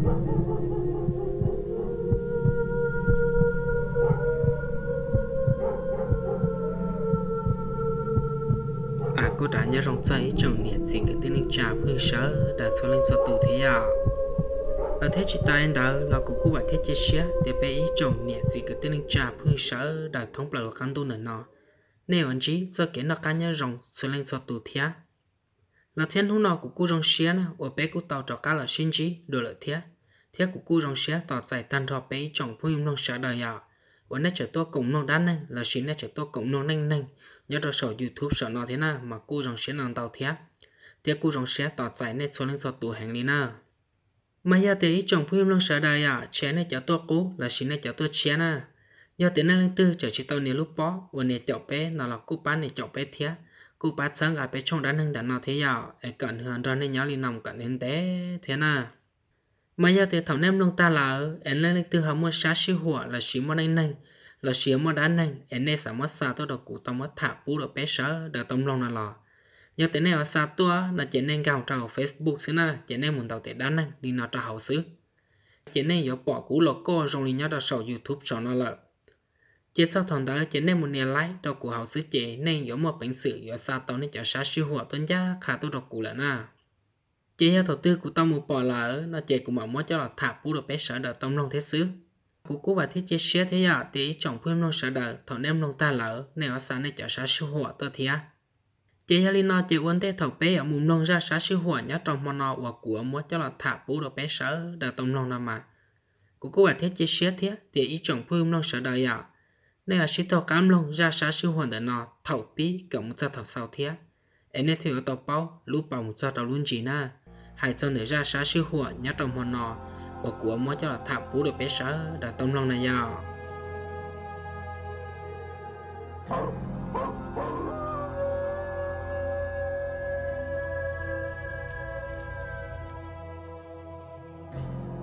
à cô đã nhớ rong chơi trong nhiệt tình cái tiếng linh trà phương sớ đã cho lên cho tù thế à ở thế chị ta anh đó là cô cô bảo thế chia sẻ để bé ý trong nhiệt tình cái tiếng linh trà phương sớ đã thông báo là khăn tu nữa nọ nếu anh chỉ cho kiến là cá nhân rong cho lên cho tù thế à? là thiên hú nọ của cô rong xía na ở bé của tàu trò cá là sinh chí đồ lợi thiết thiết của cô rong xía tàu giải tan trò bé trong phu nhung nong xá đời à ở nét trở to cổng nong đan nang là xin nét trở to cổng nong nang nang nhớ đồ sổ youtube sở nọ thế nào mà cô rong xía làm tàu thiết thiết cô rong xía tàu giải nét số lên số tủ hàng đi na mà giờ thì trong phu nhung nong xá đời à chén nét trở to cố là xin nét trở to chén na giờ tiền nét lên tư trở chỉ tàu nè lúc bó ở nè chậu bé nào là cô bán nè chậu bé thiết cú bát sáng gặp bé trong đá nâng đá nào thế nào? ai cận hơn rồi nên nhớ lì nòng cận đến té thế na mà giờ thì thầm nem nông ta là em lên từ hầm mua sát siêu hùa là chỉ mua nâng nâng là chỉ mua đá nâng em nên sắm mua xa tôi đọc cụ tao mua thả bú đọc bé sợ đọc tông lòng là lò giờ thế này ở xa tua là chỉ nên gào trào facebook thế na chỉ nên muốn tàu tệ đá nâng đi nó trào hậu xứ chỉ nên giờ bỏ cú lọ co rồi nhớ đọc sầu youtube cho nó lợi chỉ sau thằng đó chỉ nên một niềm lái đầu của học sư chế nên giống một bệnh sự do xa tao nên cho sát sư hòa tuân gia khá tôi đọc cụ à. là na chỉ do thầu tư của tao một bỏ là nó chế cũng mỏng mới cho là thả bù được bé sở đời tông nông thế xứ của cố và thiết chế xe thế giờ thì chồng phim nông sở đợi thằng em nông ta lỡ nên ở xa nên cho sát sư hòa tôi thía chỉ do linh nó chỉ uốn thế thầu bé ở mùng nông ra sát sư hòa nhá trong mòn nọ và của mới cho là thả bù được bé sở đời tông nông nào mà của cố và thiết chế xe thế thì ý chồng phim nông sở đợi à nên là sĩ tàu cam lông ra xã siêu hồn để nò thầu bí kiểu một tàu sau thế em nên thiếu tàu bao lúc bảo một tàu luôn chỉ na hãy cho nữa ra xã siêu hồn nhát trong hồn nò và của mỗi cho là thạm phú được bế sở đã tông lòng này vào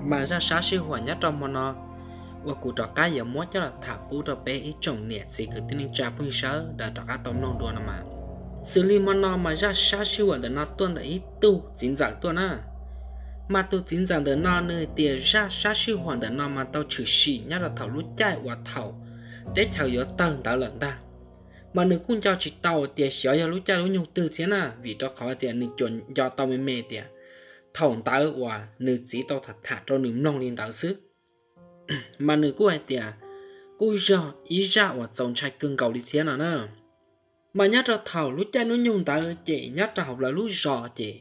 mà ra xã siêu hồn nhát trong hồn nó ว่ากูจอกก้าอย่ามัวจะหลับถาปูจะเปอีจงเนี่ยสิคือตินิจาพึ่งเช้าดาจอกก้าตอมลงดวนมาสิลิมานอมาจะชาชิวันเดนอตัวนเดอีตู้จินจากตัวน่ะมาตัวจินจากเดนอเนยเตียจะชาชิวันเดนอมาเต้าชื่อชีญาติเถารู้ใจว่าเถาเด็กเถาอยู่เติงตาหลังตา mà nữ cũng cho chị tàu tiền xóa cho lúc cha lúc nhung từ thế na vì cho khó tiền nữ chuẩn cho tàu mê mê tiền thòng tàu quả nữ chỉ tàu thật thả cho nữ nông lên tàu sức mà nữ cô ấy tiệt cô giờ ý ra ở chồng trai cưng cầu đi thế nào nữa? mà nhát ra thảo lúc cha nó nhung ta chị nhát ra học là lúc giờ chị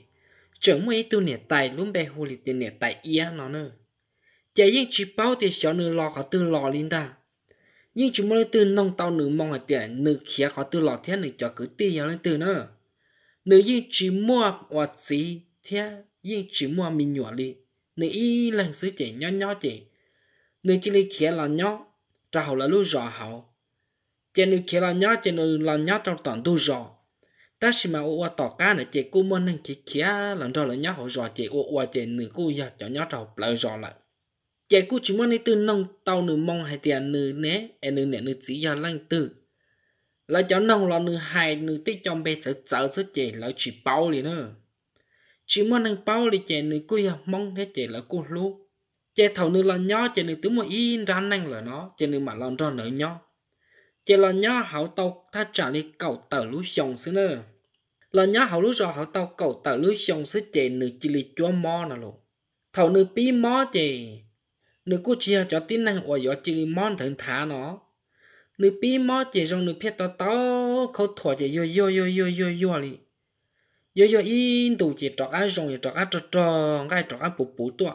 chẳng mấy tu nè tay lúc bé hồ lì tiền nè tay ia nó nữa. chị yên chỉ bao nữ lo có tư lo lên ta nhưng chỉ mới từ nông tao nữ mong ở tiền nữ khía có tư lo thế nữ cho cứ tiền lên từ nữa nữ yên chỉ mua hoặc gì thế yên chỉ mua mình nhỏ đi nữ y lần sứ chị nhỏ nhỏ chị nơi chỉ lấy kia là nhó trả hậu là lưu rõ hậu chỉ nơi kia là nhó chỉ nơi là nhó trong toàn đu rõ ta chỉ mà ua tỏ cá này chỉ cô muốn nên kia kia lần đó là nhó hậu rõ chỉ ua ua chỉ nửa cô giờ cho nhó trâu lại rõ lại chỉ cô chỉ muốn nên từ nông tàu nửa mong hay tiền nửa né em nửa nẻ nửa chỉ giờ lanh từ là cho nông là nửa hai nửa tí trong bé sợ sợ sợ chỉ là chỉ bao liền nữa chỉ muốn nên bao liền chỉ nửa cô giờ mong thế chỉ là cô lúc chế thầu nữ là nhỏ chế nữ tướng mà yên ra năng là nó chế nữ mà lon ra nở nhỏ chế là nhỏ hậu tàu tha trả đi cầu tờ lũ sông xứ nữa là nhỏ hậu lũ rồi hậu tàu cầu tờ lũ sông xứ chế nữ chỉ lì chúa mò nè lộ thầu nữ bí mò chế nữ cô chia cho tin năng ủa gió chỉ lì mòn thằng thả nó nữ bí mò chế trong nữ phía tao tao khâu thỏa chế yo yo yo yo yo yo li yo yo in tụ chế trọ cá rồng chế trọ cá trọ trọ cái trọ cá bù bù tuột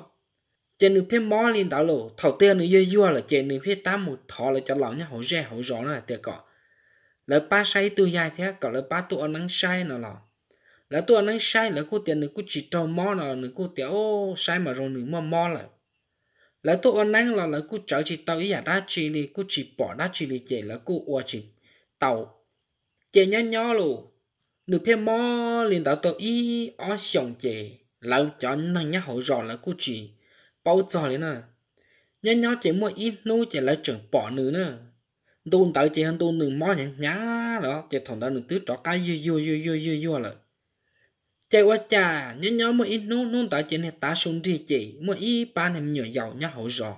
chế nữ phía mò lên đảo lộ thầu tiên nữ dưa dưa là chế nữ phía tám một thọ là cho lão nhá hổ rẻ hổ rõ là tiền cọ lỡ ba sai tu dài thế cọ lỡ ba tu ăn nắng sai nó lò, lỡ tu ăn nắng sai lỡ cô tiền nữ cô chỉ trâu mò nó nữ cô tiền ô sai mà rồi nữ mò mò lại lỡ tu ăn nắng là lỡ cô chở chỉ tàu ý à đá chỉ lì cô chỉ bỏ đá chỉ lì chế là cô ua chỉ tàu chế nhá nhó lộ nữ phía mò lên đảo tàu ý ở xong chế lỡ cho nàng nhá hổ rõ là cô chỉ bao giờ lên nè nhân nhau chỉ mua ít nu chỉ lấy trưởng bỏ nữa nè tôn tới chỉ hơn tôn đừng mò nhá nhá đó chỉ thằng đó đừng tứ trọ cái yu yu yu yu yu yu là chạy qua cha nhân nhau mua ít nu nu tới chỉ này ta xuống đi chỉ mua ít ba nem nhiều giàu nhá hậu rõ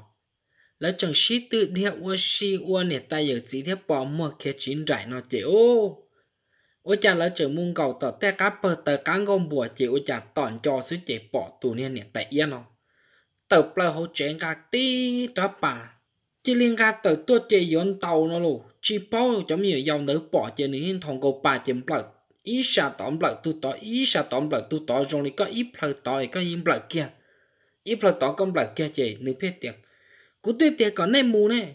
lấy trưởng xí tự đi qua xí qua này ta giờ chỉ thế bỏ mua kia chín rải nó chỉ ô ôi cha lấy trưởng muôn cầu tỏ te cá bờ tờ cá gom bùa chỉ ôi cha tòn cho sứ chỉ bỏ tù nè nè tại yên không tờ bà hồ chén gà tí đó bà chỉ liên gà tờ tua chè yon tàu nó lù chỉ bao cho nhiều dòng nữa bỏ chè nín thòng cầu bà chém bạc ý sa tóm bạc tu tỏ ý sa tóm bạc tu tỏ rồi có ý bạc tỏ có ý bạc kia ý bạc tỏ con bạc kia chè nữ phết tiệt cú tê tiệt còn nem mù nè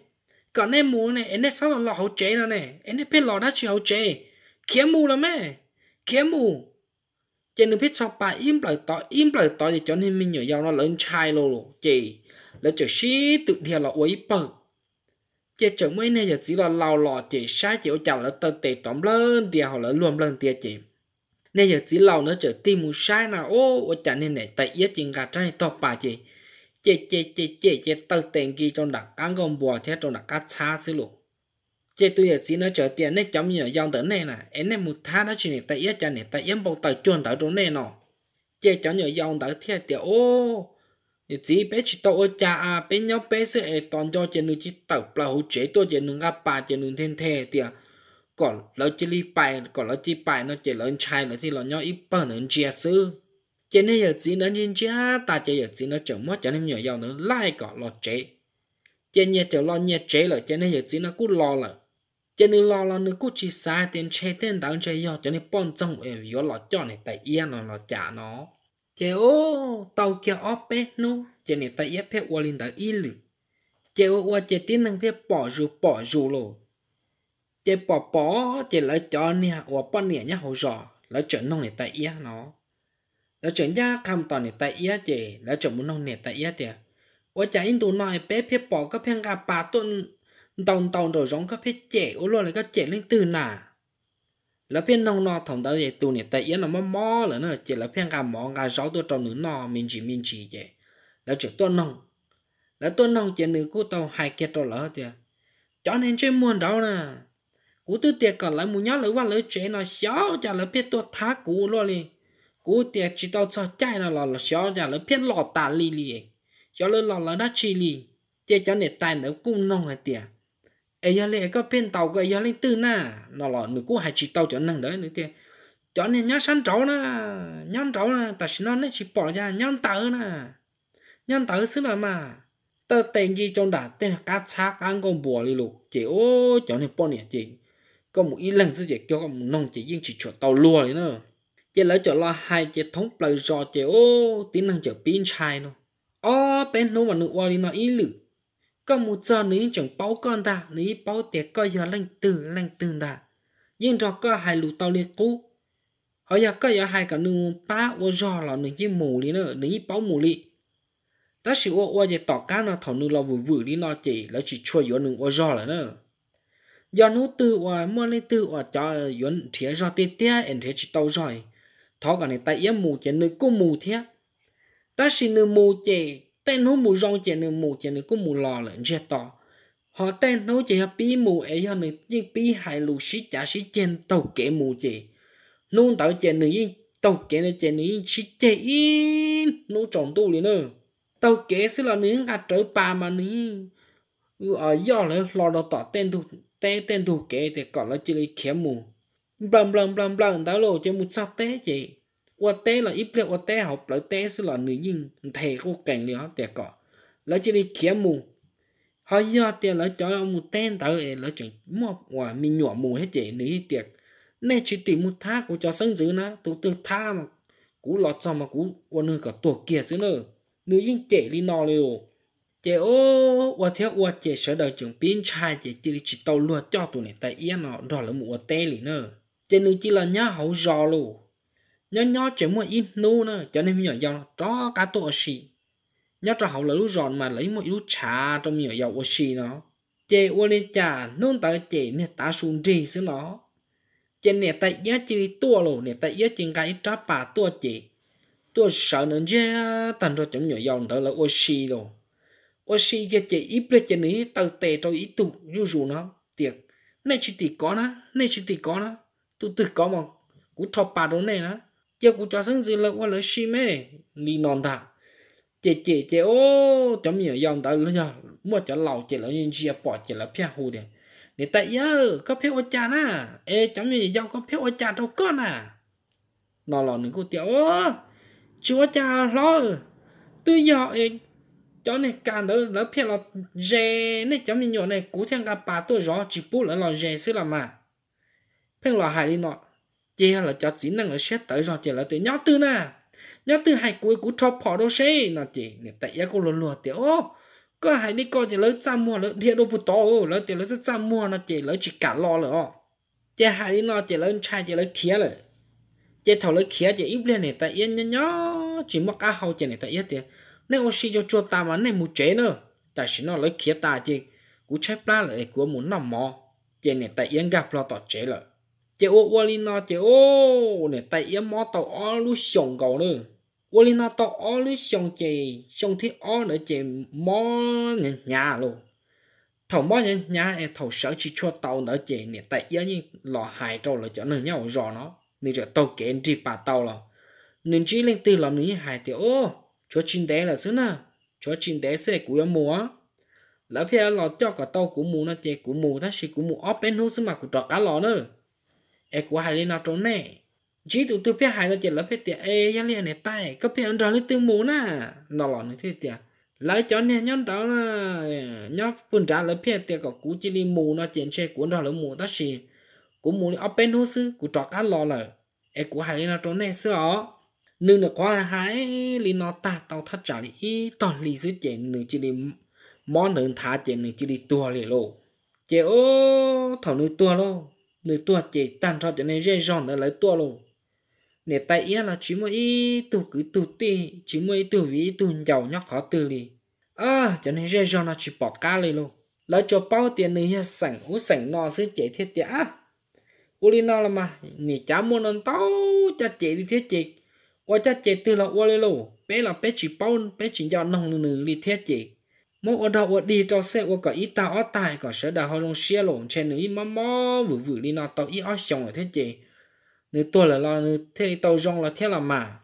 còn nem mù nè em nè sao lò hồ chè nè em nè phết lò đã chịu hồ chè kiếm mù lắm mẹ kiếm mù chỉ nên biết sao bà im lời tỏ im lời tỏ thì cho nên mình nhớ giàu nó lớn chai lô lô chỉ lấy chỉ xí tự thiệt là uế bờ chỉ chẳng mấy này giờ chỉ là lao lò chỉ sai chỉ chào là tơ tệ tóm lên thì họ là luôn lên tia chỉ nay giờ chỉ lao nó trở tim một sai nào ô ở chả nên này tại yết chừng gà trai to bà chỉ chỉ chỉ chỉ chỉ chỉ tơ tệ kia trong đặc cán gom bò thế trong đặc cát xa xí lục chế tôi giờ chỉ nó chờ tiền này chấm nhiều dòng tới này nè em này một tháng nó chỉ này tay yết cho này tay yết bọc tại chuồn tới chỗ này nọ chế chấm nhiều dòng tới thiệt tiền ô giờ chỉ bé chỉ tao cha à bé nhau bé sẽ ai toàn cho chế nương chỉ tao là hỗ chế tôi chế nương gặp bà chế nương thiên thề tiền còn lỡ chỉ đi bài còn lỡ chỉ bài nó chế lớn trai lỡ thì lỡ nhau ít bao nữa chia sư chế này giờ chỉ nó nhìn chia ta chế giờ chỉ nó chấm mất cho nên nhiều dòng nữa lại còn lo chế chế nhẹ chờ lo nhẹ chế rồi chế này giờ chỉ nó cứ lo rồi cho nên lo lo nữa cũng chỉ sai tiền chơi tiền đóng chơi yo cho nên bọn trong em yo lo cho này tại yên nó nó trả nó chế ô tàu kia óp bé nu cho nên tại yên phép walin đã yên lử chế ô qua chế tiền năng phép bỏ rù bỏ rù lo chế bỏ bỏ chế lại cho nè qua bọn nè nhá hồ rò lại chuẩn nông này tại yên nó lại chuẩn ra cam toàn này tại yên chế lại chuẩn muốn nông này tại yên chế ô chả in tụ nói bé phép bỏ các phép gà bà tuần tòng tòng rồi giống các phía trẻ ô lo là các trẻ lên từ nà là phía nông nọ thòng tới vậy tu này tại yên nó mò mò là nó chỉ là phía gà mò gà sáu tôi trong nữ nọ mình chỉ mình chỉ vậy là chỉ tôi nông là tôi nông chỉ nữ của tàu hai kia tôi lỡ thì à. cho nên chơi muôn đâu nè cú tư tiệt còn lại muốn nhớ lỡ qua lỡ chế nó xéo cho lỡ biết tôi thá cú lo liền cú tiệt chỉ tao cho chạy nó lò lò xéo cho lỡ biết lọt tà li li cho lỡ lò lỡ đã chi li tiệt cho nè tài nữa cũng nông hay tiệt ai giờ lại có bên tàu cái giờ lên tư na nó là nửa cú hai chỉ tàu cho năng đấy nữa tiền cho nên nhắm săn trấu na nhắm trấu na ta chỉ nó nó chỉ bỏ ra nhắm tờ na nhắm tờ xứ là mà tờ tiền gì trong đã tên là cá cha cá con bùa đi luôn chị ô cho nên bỏ nè chị có một ý lần sư chỉ cho có một nông chỉ riêng chỉ chuột tàu lùa đấy nữa chỉ lấy cho lo hai chỉ thống lời rò chỉ ô tính năng chỉ pin chai nó ô bên nó mà nụ qua đi nó ít lửa có một giờ nữa chẳng bao con ta nữa bao tiệt có giờ lành từ lành từ ta nhưng cho có hai lũ tao liệt cũ họ giờ có giờ hai cả nương ba ô giò là nương chỉ mù đi nữa nương bao mù đi ta chỉ ô ô giờ tỏ cá nó thầu nương lo vừa vừa đi nó chỉ là chỉ chua gió nương ô giò là nữa giờ nú tư ô mua lên tư ô cho yến thiệt giò tê tê anh thiệt chỉ tao rồi thọ cả này tại yếm mù chỉ nương cô mù thiệt ta chỉ nương mù chỉ tên nó mù rong chè nữa mù chè nữa cũng mù lò lên chè to họ tên nó chỉ hợp bí mù ấy họ nữa nhưng bí hại lù xí chả xí chèn tàu kẻ mù chè nôn tàu chè nữa nhưng tàu kẻ nữa chè nữa nhưng xí chè in nó tròn tu liền nữa tàu kẻ xí là nữa gạt trở bà mà nữa ừ ở do là lò đó tỏ tên tu tên tên tu kẻ thì còn là chỉ lấy kẻ mù blam blam blam blam tao lộ chè mù sao té chè là là ít học nữ có cảnh chỉ đi kiếm cho tên tớ ấy 我带了一不我带好不带是了女人太过干了点个，那这里节目，好要点了叫了木带到诶，那种莫话 mình nhỏ mù hết để nữ tiệc, nên chỉ tìm một thác của cho sân dữ na, tụ tư tha mà cú lọt cho mà cú quân nữ cả tuổi kia dữ nữa, nữ nhân chạy đi nọ liều, chạy ô, 我 theo 我 chạy sợ đời chúng pin trai chạy chỉ chỉ tàu luôn cho tụi này tại yên nọ rồi là một tay liền nữa, chạy nữ chỉ là nhá hậu rò luôn nhớ nhớ chỉ muốn ít nu nữa cho nên mình giàu cho cá tổ xì nhớ cho hậu là lúc giòn mà lấy một ít trà trong mình giàu xì nó chế ô lên trà nôn tới chế nè ta xuống gì xứ nó chế nè ta giá chỉ tua lù nè ta giá chỉ cái trá bà tua chế tua sợ nên chế tần rồi chúng mình giàu đó là ô xì rồi ô xì cái chế ít lên chế ní tao tè cho ít tụ như dù nó tiệt này chỉ tỷ có nó này chỉ tỷ có nó tụ tự có mà cũng thọ bà đó này nó giờ cụ cho sáng gì là qua lấy xi mê ni non ta chị chị chị ô chấm nhiều dòng ta nữa nhờ mua cho lầu chị là nhìn chia bỏ chị là phía hù đi để tại giờ có phía ô cha nà, ê chấm nhiều dòng có phía ô cha đâu con nà, nó lò nữa cụ tiểu ô chú ô cha lo tư nhỏ ê cho này càng đỡ đỡ phía là dè này chấm nhiều này cú thằng cả bà tôi rõ chỉ bù là lọ dè xí là mà phèn lọ hài đi nọ chế là cho chỉ năng ở xét tới rồi chế là từ nhóc tư nè nhóc tư hai cuối của cho họ đâu xe nó chỉ nè tại giá của luôn luôn tiểu ô có hai đi coi thì lấy ra mua lấy thiệt đâu bút to lấy tiền lấy ra mua nó chỉ lấy chỉ cả lo rồi ô, chế hai đi nó chỉ lấy chai chỉ lấy khía rồi chế thầu lấy khía chế ít lên này tại yên nhá chỉ mắc cá hậu chế này tại yên tiền nên ô xí cho cho ta mà này một chế nữa tại chỉ nó lấy khía ta chứ cú chép la lại của muốn nằm mò chế này tại yên gặp lo tọt chế rồi chế ô ô linh nó chế ô nè tại yếm mò tàu ó lu xong cầu nữa ô linh nó tàu ó lu xong chế xong thì ó nữa chế mò nè nhà luôn thầu mò nè nhà em thầu sợ chỉ cho tàu nữa chế nè tại yếm như lò hài trâu là chỗ nữa nhau rò nó nên rồi tàu kể đi bà tàu là nên chỉ lên từ lòng nữa hài thì ô cho chín đế là xứ nào cho chín đế sẽ của mùa lỡ phía lò cho cả tàu của mù nó chế của mù ta sẽ của mù óp bên hú xứ mà của trò cá lò nữa e của hai lên nó trốn nè chỉ tụ tụ phía hai là chỉ là phía tiệt e nhá liền này tay có phía anh lấy tương muốn à nó lọ này thôi tiệt lấy cho nên nhóm đó là phun trả lấy phía tiệt có cú chỉ đi mù nó chuyện xe của nó lấy mù đó gì của mù nó sư của trọ cá lọ lờ của hai lên nó trốn nè sư ó được quá hai lên nó ta tao thắt trả lý toàn lý dưới chuyện nửa chỉ đi món nửa thả chuyện nửa chỉ đi tua liền lộ chế ô nửa tua luôn người tua chỉ tàn cho cho nên dễ dàng để lấy tua luôn nè tay ý là chỉ mỗi tu cứ tu ti chỉ mỗi tu vì tu giàu nhóc khó tư li à cho nên dễ dàng là chỉ bỏ cá lên luôn lấy cho bao tiền này sẵn u sẵn nọ sẽ chạy thiết tiệt à u li nó là mà nè cha muốn ăn tao cha chạy đi thiết chạy qua cha chạy từ là qua lên luôn bé là bé chỉ bao bé chỉ giàu nông nửa li thiết chạy mỗi ở đâu ở đi cho xe ở cả ít tao ở tài cả sở đào họ trong xe lộn trên nữ mà mò vừa vừa đi nó tao ít ở xong thế chị nữ tôi là lo nữ thế đi tao rong là thế là mà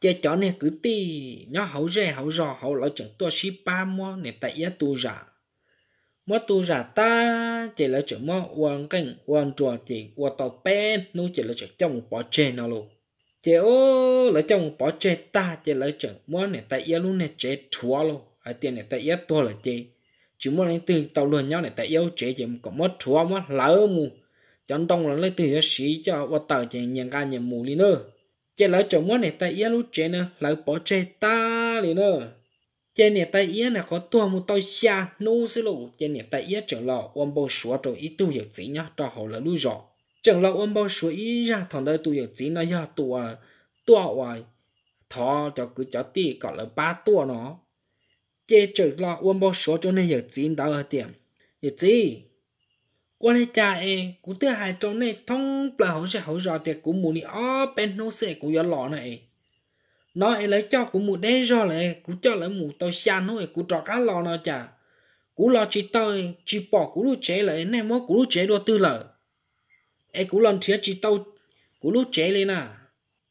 chơi chó này cứ ti nó hậu rẻ hậu rò hậu lo chẳng tôi ship ba mò này tại ít tu giả mò tu giả ta chỉ là chẳng mò quan cảnh quan trò chỉ quan tàu pen nu chỉ là chẳng trong bỏ trên nào luôn chị ô là trong bỏ trên ta chỉ là chẳng mò này tại ít luôn này chế thua luôn ở tiền này tại yếu to là chị, chỉ muốn lấy từ tàu luôn nhau này tại yếu chế chỉ có mất chúa mất lỡ mù chọn tông là lấy từ yếu sĩ cho và tàu chỉ nhận ca nhận mù đi nữa chế lỡ chọn muốn này tại yếu lúc chế nữa lỡ bỏ chế ta đi nữa chế này tại yếu này có tua một tôi xa nô xí lộ chế này tại yếu trở lọ ôm bao sủa rồi ít tu hiểu gì nhá cho họ là lui rõ chẳng lọ ôm bao sủa ít ra thằng đấy tu hiểu gì nó ra tua tua hoài thọ cho cứ cho tì gọi là ba tua nó chế trừ lo quân bộ số cho nên giờ chín đào ở tiệm giờ gì qua đây cha e cũng thứ hai trong này thông là hậu sẽ hỗ trợ tiệc cũng muốn đi ở bên nó sẽ cũng giờ lo này nó e lấy cho cũng muốn đây rồi lại cũng cho lại muốn tao xa nó cũng trọ cá lo nó chả cũng lo chỉ tôi chỉ bỏ cũng lúc chế lại nên mỗi cũng lúc chế đua tư lợ em cũng lần thiết chỉ tao cũng lúc chế lên à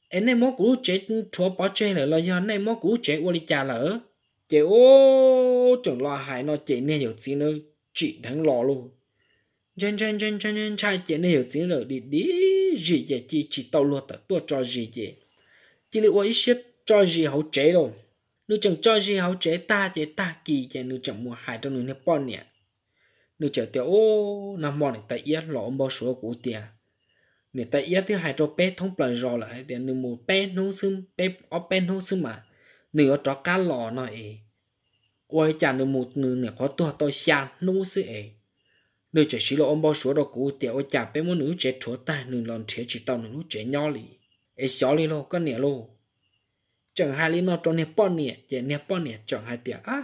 em nên mỗi cũng chế thua bỏ chế lại là do nên mỗi cũng chế qua đi cha lỡ chế ô chuẩn lo hại nó chế nên hiểu gì nữa chị thắng lo luôn chân chân chân chân chân trai chế nên hiểu gì nữa đi đi gì vậy chỉ chị tao luôn tao tua cho gì vậy chị liệu ấy xếp cho gì hậu chế đâu nếu chẳng cho gì hậu chế ta chế ta kỳ chế nếu chẳng mua hại trong nửa bọn nè nếu chờ tiểu ô nằm mòn tại yết lọ bao số của tiền nếu tại yết thứ hại cho bé thông plan rồi lại tiền nếu mua bé nấu xương bé ở bé nấu xương mà nửa trọ cá lọ này quay chả nửa một nửa nửa khó tua tôi xa nô sư ấy nửa chỉ xí lọ ông bao số đó cũ tiệt quay chả bé muốn nửa chế thua ta nửa lòn chế chỉ tao nửa chế nhỏ lì ấy xó lì lô có nè lô chẳng hai lì nó cho nè bao nè chế nè bao nè chẳng hai tiệt á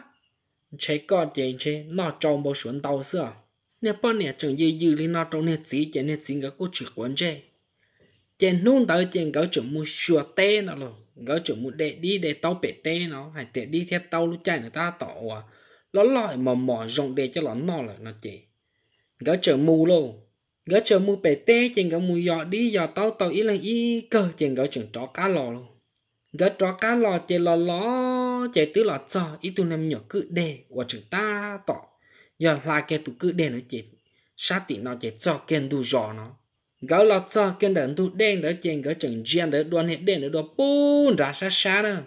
chế có chế chế nó trong bao số tao xưa nè bao nè chẳng dư dư lì nó trong nè chỉ chế nè chỉ cái cô chỉ quấn chế chế nung tới chế cái chỗ mua sửa té nào rồi gỡ chỗ một đệ đi để tao bể tê nó hay tiện đi theo tao lúc chạy người ta tỏ à nó loại mà mỏ rộng để cho nó nó là nó chỉ gỡ chỗ mù luôn gỡ chỗ mù bể tê trên gỡ mù dọ đi dọ tao tao ý là ý cơ trên gỡ chừng trọ cá lò luôn gỡ trọ cá lò trên lò lò chạy tứ lò cho ý tu nằm nhỏ cứ đề của chừng ta tỏ giờ là cái tụ cứ đề nó chỉ sát tị nó chỉ cho kênh đu dọ nó gấu lọt cho kiên đỡ tu đen đỡ chèn gỡ chừng gian đỡ đoan hết đen đỡ đồ bún ra xa xa nữa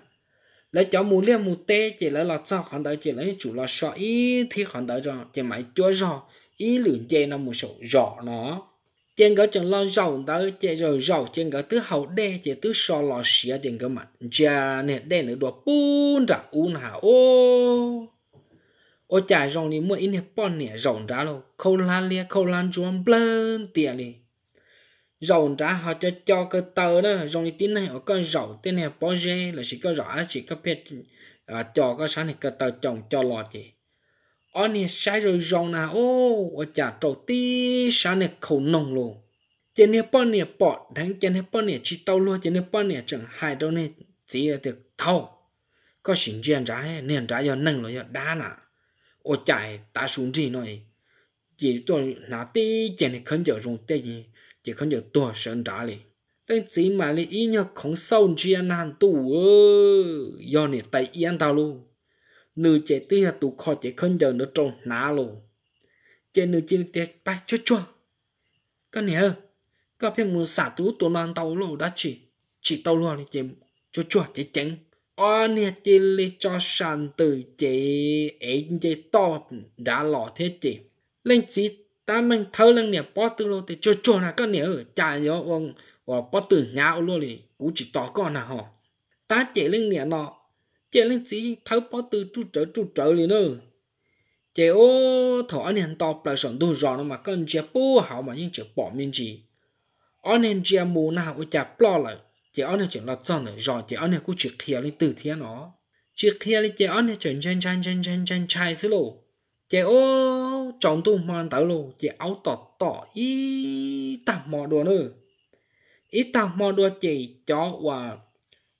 lấy cháu mù liêm mù tê chỉ lấy lọt cho khoản đỡ chỉ lấy chủ lọt sợ ít thì khoản đỡ cho chỉ mãi chúa rồi ý lượng chè nó một số rõ nó chèn gỡ chừng lo giàu đỡ chè rồi giàu chèn gỡ thứ hậu đen chè thứ so lọt xía chèn gỡ mặt gian hết đen đỡ đồ bún ra un hà ô ô chả rồng này mua in hết bọn nè rồng ra luôn khâu lan lia khâu lan chuông blend tiền này rầu ra họ cho cho cơ tờ đó rong đi tin này họ có rầu tên này bỏ rê là chỉ có rõ là chỉ có biết à, cho có sáng này cơ tờ chồng cho lọ chị ở nè sai rồi rong nào ô ở chả trầu tí sáng này khẩu nồng luôn trên này bỏ này bỏ đánh trên này bỏ này chỉ tàu luôn trên này bỏ này chẳng hai đâu này chỉ là được thâu có xin chuyện ra hết nên ra do nâng rồi do đá nà ô chạy ta xuống gì nói chỉ tôi nà tí trên này khấn giờ dùng tên gì chỉ không nhiều tua sơn trả liền đang chỉ mà lấy ý nhớ không sâu anh nan tu ơ do nè tại yên tao luôn nữ chế tia tụ kho chế không nhớ nữa trông ná luôn chế nữ chế tia bay chua chua cái nè các phim muốn xả tú tụ nan tao luôn đã chỉ chỉ tao luôn chế chua chua chế chén ở nè chỉ lấy cho sàn từ chế ấy chế to đã lọ thế chế lên chỉ ta mình thâu lên nè bỏ tư lô thì cho cho là cái nè ừ, chả nhớ ông và bỏ tư nhau luôn thì cũng chỉ tỏ con nào họ ta chạy lên nè nọ chạy lên chỉ thâu bỏ tư trụ trở trụ trở liền nữa chạy ô thọ anh hiện tọp là sẵn đồ rõ mà con chạy bố hảo mà nhưng chạy bỏ mình gì anh hiện chạy mù nào cũng chạy bỏ lại chạy anh hiện chạy lọt xong rồi rồi chạy anh hiện cũng chỉ khía lên từ thiên nó chỉ khía lên chạy anh hiện chạy chân chân chân chân chân chạy xí lộ chị ô chọn tu mang tao lô chị áo tọt tọ ý tạm mò đùa nữa ý tạm mò đùa chị cho và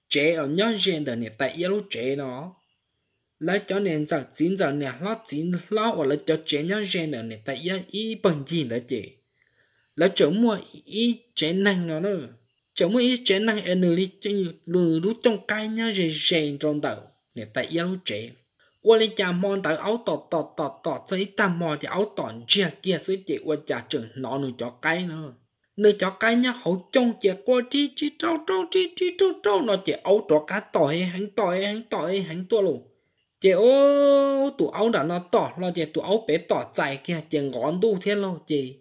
chế ở nhau gen đời này tại yêu chế nó lấy cho nên giờ chín giờ này lo chín lo và lấy cho chế nhau gen đời này tại yêu ý bằng gì đó chị lấy chỗ mua ý chế năng nó nữa chỗ mua ý chế năng energy cho nhiều lúc trong cái nhớ gen trong đầu này tại yêu chế 我哩家忙到熬到到到到，这一打忙就熬到这结束这我家正拿你脚改呢，你脚改呢好重结果滴滴周周滴滴周周，那这熬到 cá 到嘿很到嘿很到嘿很多喽。chị ô tụ áo đã nó tỏ lo chị tụ áo bé tỏ dài kia chị ngón tu thế lo chị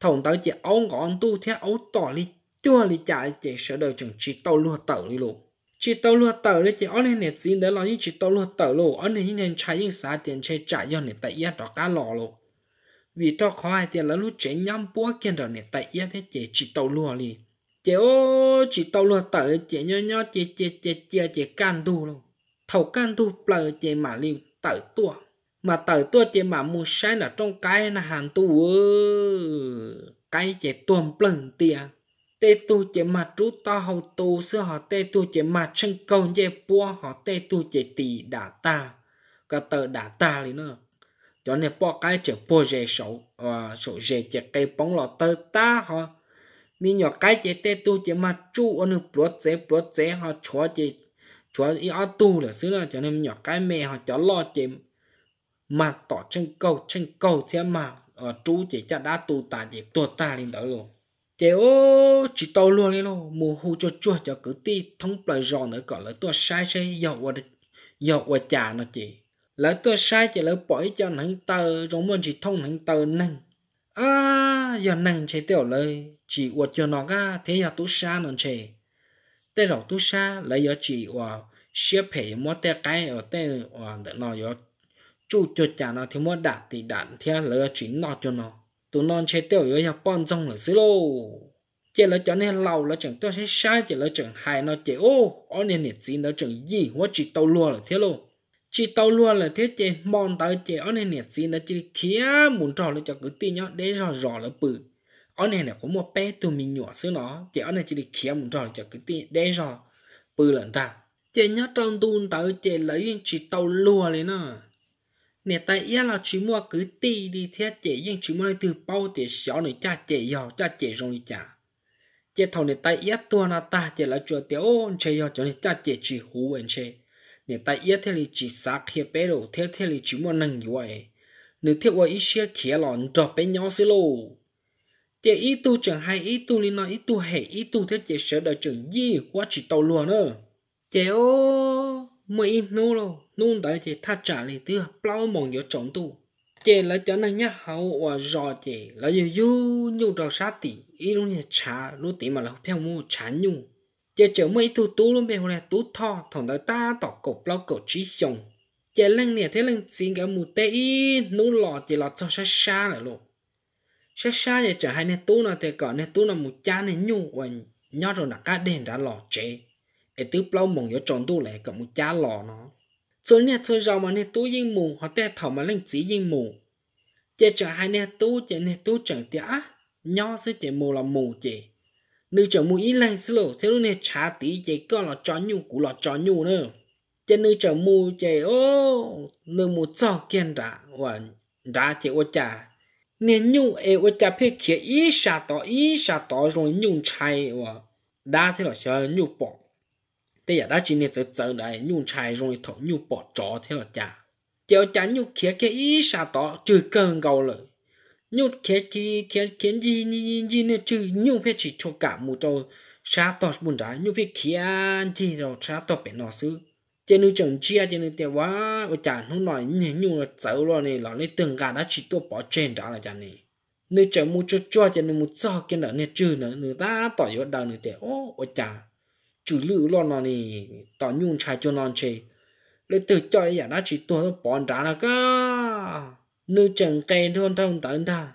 thòng tới chị áo ngón tu thế áo tỏ đi chua đi chạy chị sẽ chừng chỉ tao luôn tẩu luôn chỉ tàu lúa tàu để chỉ ở đây nè xin để lo những chỉ tàu lúa tàu lô ở đây những trái những xã tiền chơi trả cho nè tại yên đó cá lò lô vì cho khó ai tiền là lúc chế nhắm búa kia rồi nè tại yên thế chỉ chỉ tàu lúa đi chỉ ô chỉ tàu lúa tàu để chỉ nhỏ nhỏ chỉ chỉ chỉ chỉ chỉ can tu lô thầu can tu bờ chỉ mà liu tàu tua mà tàu tua chỉ mà mua sai là trong cái là hàng tua cái chỉ tuần bần tiền tê tu chế mà trú to hầu tu xưa họ tê tu chế mà chân cầu dê bua họ tê tu chế tỷ đả ta cả tờ đả ta lý nữa cho nên bỏ cái chế bua dê sổ à sổ dê chế cây bóng lọ tơ ta họ mi nhỏ cái chế tê tu chế mà trú ở nước bột chế bột chế họ chúa chế chúa ý ở tu là xưa là cho nên nhỏ cái mẹ họ cho lo chế mà tỏ chân cầu chân cầu thế mà ở ờ, trú chế cha đá tu ta chế tu ta lên đó luôn thế ô chỉ to luôn đi lo mù hù cho chua cho cứ ti thông lời giòn nữa gọi là tôi sai sai dầu và dầu và chả nó chị lỡ tôi sai chỉ lỡ bỏ cho nắng tờ giống mình chỉ thông nắng tờ nâng à giờ nâng chế tiểu lời chỉ của cho nó ra thế giờ tôi xa nó chế thế rồi tôi xa lấy giờ chỉ của xếp hệ mua tê cái ở tê ở nó giờ chú cho chả nó thì mua đạt thì đạt theo lỡ chỉ nó cho nó tụi non chơi tiêu yếu nhau bòn rong là xí lô chỉ là cho nên lâu là chẳng tôi sẽ sai chỉ là chẳng hại nó chỉ ô ô nên nhiệt gì nó chẳng gì hóa chỉ tàu lúa là thế luôn chỉ tàu lúa là thế chỉ mòn tới chỉ ô nên nhiệt gì nó chỉ khía muốn trò là cho cứ tin nhá để rõ rõ là bự ô nên là có một bé tôi mình nhỏ xứ nó chỉ ô nên chỉ khía muốn trò là cho cứ tin để rõ bự lần ta chỉ nhá trong tuôn tới chỉ lấy chỉ tàu lúa lên nữa nè tại ý là chỉ mua cứ ti đi theo chế nhưng chỉ mua từ bao để xéo này cha chế giàu cha chế rồi này cha chế thầu nè tại ý tua na ta chế là chùa tiêu ôn chế giàu cho nên cha chế chỉ hú anh chế nè tại ý theo là chỉ xác kia bé đồ theo theo là chỉ mua nâng như vậy nếu thế vậy ý xe kia là đọc bé nhau xí lô chế ý tu chẳng hay ít tu nên nói ít tu hệ ít tu theo chế sẽ đợi chẳng gì quá chỉ tàu luôn nữa chế ôi mới nô lo nôn đại thì tha trả lại tư bao mong yo trọng tu chè là cho nên nhá hậu và rò chè là yo yo nhung đầu sát tỷ ý luôn nhà trả luôn tỷ mà là phèo mua trả nhung chè chở mấy tu tu luôn bèo này tu thọ thằng đại ta tỏ cổ bao cổ trí xong chè lăng nè thế lăng xin cái mù tê ý nô lò chè lọt cho xa xa lại luôn xa xa chè chở hai nè tu nào thì cỡ nè tu nào mù cha nè nhung và nhau rồi nè cá đèn đã lò chè ai tứ bao mong yo tròn đu lệ cầm một cha lò nó cho nè cho rau mà nè tú yên mù họ tè thầu mà lên chỉ yên mù chè chờ hai nè tú chè nè tú chẳng tía nho sẽ chè mù là mù chè nữ chẳng mù ý lành xí thế lúc nè trả tí chè con là cho nhu cũ là cho nhu nữa chè nữ chẳng mù chè ô nữ mù cho kiên đã và đã ô chà nè nhu ê ô chà phê kia ý xà tỏ ý xà tỏ rồi nhu chai và thế là sợ nhu bỏ thế giờ đã chỉ nên tự chờ đại nhung chai rồi thổ nhung bỏ chó thế là cha chiều cha nhu kia kia ý sa đó, trừ cơn gầu lợi nhu kia kia kia kia gì gì gì nè trừ nhung phải chỉ cho cả một trâu sa đó buồn ra nhung phải kia gì rồi sa đó bên nó xứ chỉ nhu chồng chia chỉ nhu tiêu quá ở cha nó nói nhỉ nhung là sợ lo này là lấy từng gà đã chỉ tôi bỏ trên đó là cha này nhu chồng mua cho cho chỉ nhu mua cho cái nữa nè trừ nữa nhu ta tỏ yếu đầu nhu tiêu ô ở cha chủ lự lo nó nè tao nhung trái cho nó chơi, lấy từ cho ấy à, đã chỉ tua nó bỏn trả là cả, nữ chân cây thôn trong tận ta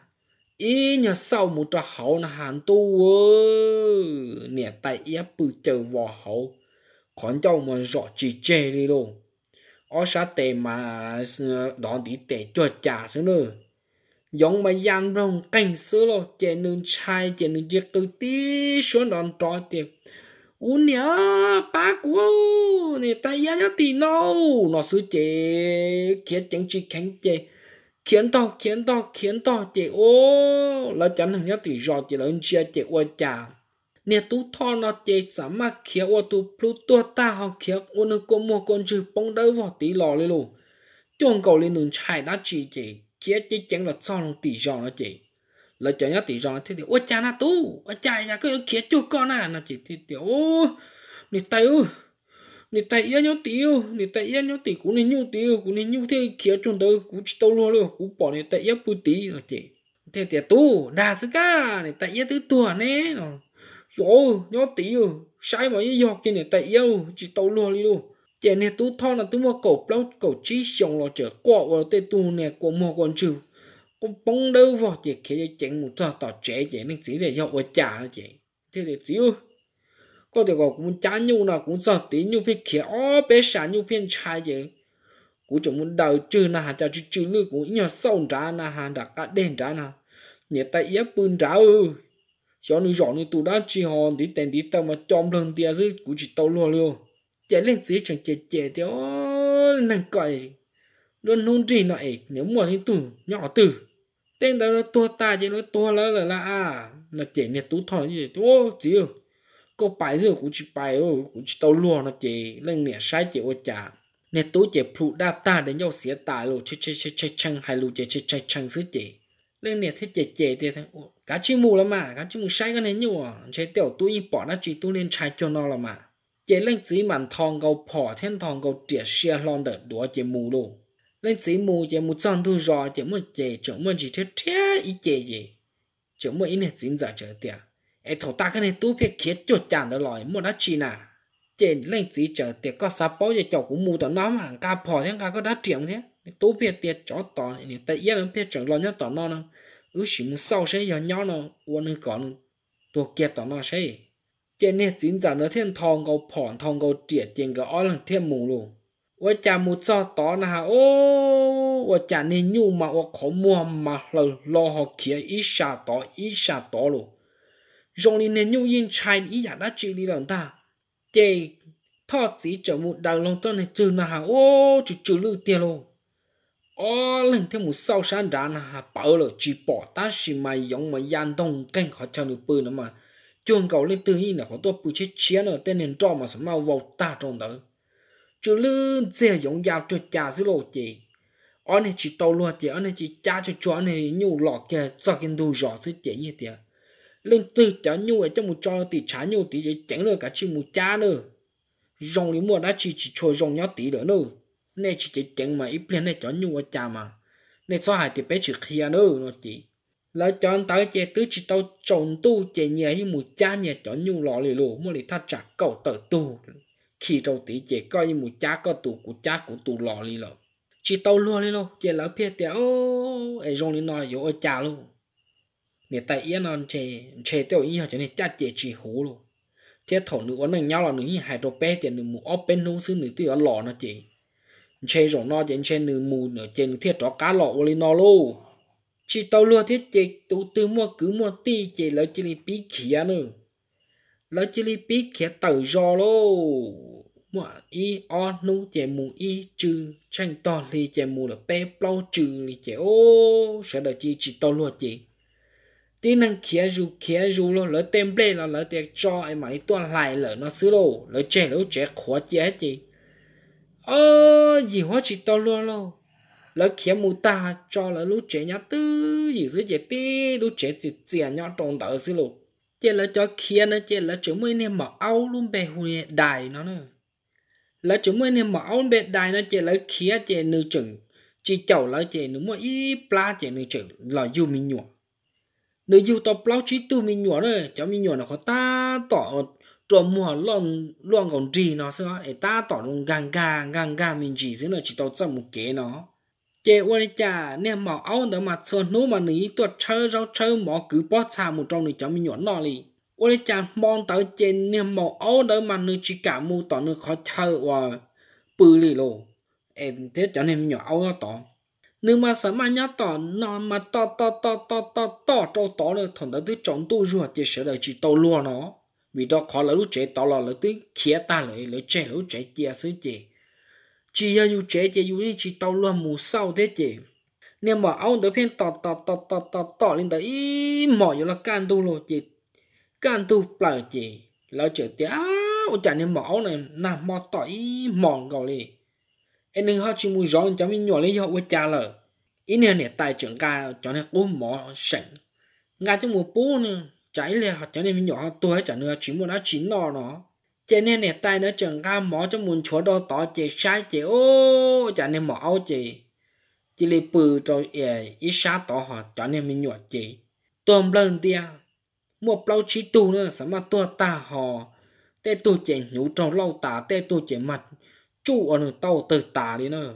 ý nhà sau một trò hậu là hàn tu ơ nè tại ép bự chờ vò hậu còn cháu mà rõ chỉ chê đi luôn ở xã tề mà ờ, đón tí tề cho trả xuống nữa giống mà gian rồng cảnh sứ lo chè nương chai chè nương chiếc cứ tí xuống đón trò tiệc u nia bác cua nè tay ya ya tì nô nó sư chế khiến chẳng chỉ khánh chế khiến to khiến to khiến to chế ô là chẳng thằng ya tì rò chế là anh chia chế ô chà nè tú thọ nó chế sá mà khiến ô tú plu tua ta họ khiến ô nó có mua con chữ bông đỡ vào tì lò lên luôn chuông cầu lên nương chai đã chì chế khiến chế chẳng là sao lòng tì rò nó chế là chọn nhất tỷ rồi thì ôi cha na tu ôi cha nhà cứ kia chú con à nó chỉ thì tiểu nị tay u nị tay yên nhau tiêu nị tay yên nhau tỷ cũng nị nhau tiêu cũng nị nhau thế kia chúng tôi cũng chỉ tâu luôn luôn cũng bỏ nị tay yên bự tí nó chỉ thế thì tu đa sức cả nị tay yên thứ tuổi nè nó yo nhau tiêu sai mọi như yo kia nị tay yêu chỉ tâu luôn đi luôn chỉ nị tu thon là tu mua cổ lâu cổ trí xong là chở quọ vào tay tu nè cổ mua còn chịu cũng bông đâu vào chỉ khi cho chỉnh một trò tỏ trẻ trẻ nên chỉ để hiệu quả trả chị thế thì chịu có thể gọi cũng trả nhu nào cũng sợ tí nhu phải kia ó bé xả nhu phiên trái chỉ cũng chỉ muốn đầu trừ na hà cho chữ chữ lưu cũng nhỏ sâu trả na hà đã cả đen trả na nhớ tay ép bươn trả ư cho nữ rõ nữ tụ đã chỉ hòn tí tiền tí tao mà chọn lần tia dư cũng chỉ tao luôn luôn chạy lên dưới chẳng chạy chạy theo năng còi luôn luôn gì nọ nếu mà thì tụ nhỏ tử 等到了多ตัว多了了啦啊！那ะ年都讨厌哦，只有个白日过去白哦，过去到乱อง人脸晒的我家。เนี่ยตู้เจ็บพลุด้าตาเดินยกเสียตาลูเชชเชชชังไฮลูกเจเชชชังซื้อเจเรื่องเนี่ยที่เจเจเดียทั้งกาชิมูละมากาชิมูใช้กันเห็นอยู่ใช้เตี่ยวตู้ยี่ปอนะจีตู้เรียนช้จนนอละมาเจเรื่องจีมันทองเกา่อเท่นทองเกาเจียเชียรลอนเดอดัวเจมูลู nên chỉ mù chỉ mù chọn thu rõ chỉ mù chỉ chỉ mù chỉ thế thế ý chỉ gì chỉ mù ý này chính giả trở tiền ai thầu ta cái này tu biết khiết chỗ chàng đó rồi mù đã chi nà chỉ nên chỉ trở tiền có sao bao giờ chỗ cũng mù tao nó mà cả phò thế cả có đã chuyện thế tu biết tiền chó tỏ này tại yên lắm biết chẳng lo nhớ tỏ nó nó ứ chỉ mù sau sẽ giờ nhớ nó uốn nó còn tôi kia tỏ nó sẽ chỉ nên chính giả nó thiên thong cầu phòn thong cầu triệt tiền cái ó là thiên mù luôn ว่าจะมุดซอต่อนะฮะโอ้ว่าจะนิยูมาว่าขอมัวมาเรารอเขาเขียนอิชาต่ออิชาต่อลูงลินเนียูยินใชายอีอยาได้จีรีหลังตาเจทอดสีจมุดดังลงต้นในจืนะฮะโอ้จืจืลือเตี้ยลูอโอ้หลังที่มุดเ้าชันดานะฮะเปล่าลูจีปอตั้งสิมายงมายันตงกันขอเชิญปืนนะมาจนเก่าเล่นตื่นยิ่งเนี่ยเขาตัวปืนเชี่ยเนี่ยแต่เนี่ยจอมาสมเอาวอลต้าตรงเด้อ chú lư dễ dùng giao cho cha dữ lộ chị ông này chỉ tàu luôn chị ông này chỉ cha cho chó này nhu lọ kia cho cái đồ rõ dữ chị như thế lần từ cháu nhu ở trong một trò thì cha nhu thì để tránh được cả chữ một cha nữa dòng lý mua đã chỉ chỉ cho dòng nhỏ tí nữa nữa nè chỉ chỉ tránh mà ít lên này cháu nhu ở cha mà nè sao hai thì bé chỉ kia nữa nó chị là cho anh ta chế tứ chỉ tàu trồng tu chế nhà như một cha nhà cháu nhu lọ lì lù mua lì thắt chặt cầu tờ tu khi trâu tí chế coi một cha có tù của cha của tù lò li lò chỉ tàu luôn li lò chế lỡ phía té ô ấy rong li nói yếu ôi cha luôn nè tại yên nó chế chế tiêu yên hả cho nên cha chế chỉ hú luôn chế thổ nữ ở nâng nhau là nữ hai trâu bé tiền nữ mù óp bên nông sư nữ tiêu ở lò nó chế chế rong nó chế chế nữ mù nửa chế nữ thiết trò cá lọ ô li nó luôn chỉ tàu luôn thiết chế tụ tư mua cứ mua tì chế lỡ chế li bí kia nữa lỡ chỉ li biết kia tử do lô mà y o nu chè mù y trừ tranh to li chè mù là pe plau trừ li chè ô sẽ đợi chi chỉ to luôn chị tí năng kia dù kia dù lô lỡ tem ble là lỡ tiệc cho em mà to lại lỡ nó xứ lô lỡ chè lỡ chè khó chè chị ơ gì hóa chỉ to luôn lô lỡ kia mù ta cho lỡ lũ chè nhát tư gì dưới chè tí lũ chè chỉ chè à nhát trong đỡ xứ lô chỉ là cho kia nó chỉ là chúng mới nên mỏ áo luôn bề hùi đài nó nữa là chúng mới nên mỏ áo luôn bề đài nó chỉ là kia chỉ nữ chừng chỉ chậu là chỉ nữ mua ít pla chỉ nữ chừng là du mình nhọ nữ du to plau chỉ tu mình nhọ nữa cho mình nhọ nó có ta tỏ trò mua lon lon còn gì nó sao ta tỏ luôn gang gang gang gang mình chỉ dưới là chỉ tao chăm một kế nó chế uốn cha nên mỏ áo đỡ mặt sơn nú mà ní tuột chơi rau chơi mỏ cứ bó xa một trong này cho mình nhuận nọ lì uốn cha mong tới chế nên mỏ áo đỡ mà nữ chỉ cả mu tỏ nữ khó chơi và bự lì lô em thế cho nên nhỏ áo nó tỏ nếu mà sớm mà nhát tỏ nó mà to to to to to to to to là thằng đó thứ chọn tu ruột chỉ sợ đời chỉ tàu luôn nó vì đó khó là lúc chế tỏ là lúc thứ khía ta lại lúc chế lúc chế chia sứ chế chỉ yêu yêu chế chỉ yêu chỉ tàu luôn mù sau thế chị nên mà ông đỡ phiên tọt tọt tọt tọt tọt tọt lên tới mỏ yêu là can tu rồi chị can tu lại chị lão chở tía ô chả nên mỏ này nằm mò tỏi mòn gò lì em đừng họ chỉ mua gió cho mình nhỏ lấy họ quay cha lờ ý nè nè tài trưởng ca cho nên cố mỏ sẵn ngay trong mùa bú nè trái lè họ cho nên mình nhỏ tuổi chả nữa chỉ muốn đã chín nó nó chế nên nè tay nó chẳng ra mỏ cho muốn chúa đo tỏ chế sai chế ô chả nên mỏ áo chế, chỉ lấy bự rồi ẻ ít xa tỏ họ cho nên mình nhọt chế, tôm lần tia một lâu chỉ tu nữa sao mà tua ta họ tê tu chế nhũ trong lâu tả tê tu chế mặt chu ở nơi tàu từ tả đi nữa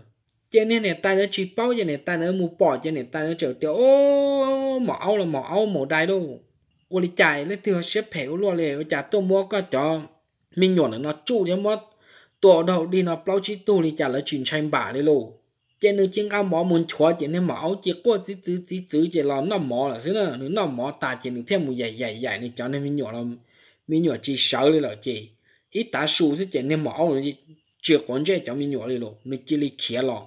chế nên nè tay nó chỉ bao chế nên tay nó mua bỏ chế nên tay nó chở tiêu ô mỏ áo là mỏ áo mỏ đai đâu ôi chạy lấy tiêu xếp hiểu luôn liền chả tôi mua có cho mình nhuận nó chủ nhé mất tổ đầu đi nó bao chí tu thì trả lời chuyện tranh bả đi lô Chế nơi chiến cao mỏ muốn chúa chế nơi mỏ chỉ có chứ chứ chứ chỉ chỉ là nó mỏ là xí nữa nếu nó mỏ ta chế nơi phe mù dày dày dày nên cho nên mình nhuận là mình nhuận chỉ sợ đi là chế. ít ta su xí chế nơi mỏ rồi chỉ còn chơi cho mình nhuận đi lô nên chế đi khía lo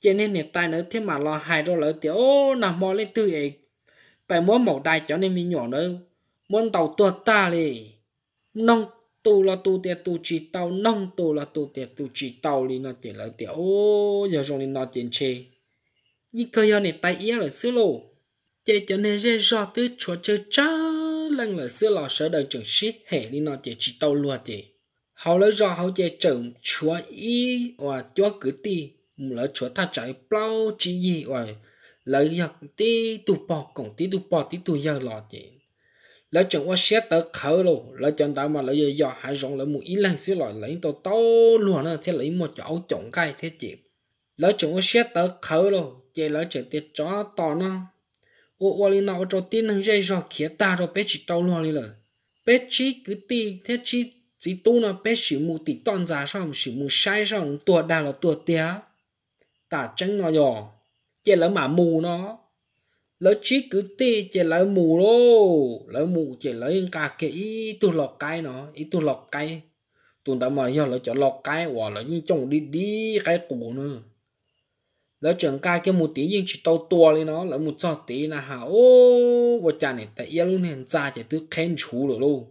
Chế nên này tai nữa thêm mà lo hai đó lỡ tiểu ô nằm mỏ lên tư ấy phải mỏ mỏ đại cho nên mình nhuận nữa muốn tàu tuột ta đi nông tu là tu tiệt tu chỉ tàu nông tu là tu tiệt tu chỉ tàu đi nó chỉ là tiệt ô giờ rồi đi nó chỉ chê như cơ giờ này tay ý là xưa lô chỉ cho nên dễ do tứ chúa chơi chá lăng là xưa lò sở đời trường sĩ hệ đi nó chỉ chỉ tàu luôn chỉ hầu lỡ do hầu chỉ trường chúa y và chúa cứ ti lỡ chúa ta chạy bao chỉ gì và lỡ giặc ti tu bò cổng ti tu bò ti tu giờ lò chỉ lỡ chừng quá xét tới khờ luôn lỡ chừng tao mà lỡ giờ giờ hãy rộng lỡ một ý lan xíu lại lấy tao to luôn nữa thế lấy một chỗ chọn cái thế chị lỡ chừng quá xét tới khờ luôn chị lỡ chừng tiệt chó to nó ô ô linh nào cho tin năng dây rồi khía ta rồi bé chỉ tao luôn đi lỡ bé chỉ cứ ti thế chỉ chỉ tu nó bé chỉ mù tỷ toàn giá xong chỉ mu sai sao, tuột đà là tuột tía ta chẳng nói nhỏ chị lỡ mà mù nó lỡ chỉ cứ tê chỉ lỡ mù lô lỡ mù chỉ lỡ cả cái ý tu lọt cái nó ý tu lọt cái tu đã mà hiểu lỡ cho lọt cái hoặc lỡ như chồng đi đi cái cổ nữa lỡ chẳng cái kia một tí nhưng chỉ tàu tua lên nó lỡ một cho tí là hả ô vợ cha này tại yên luôn hiện ra chỉ tự khen chú rồi luôn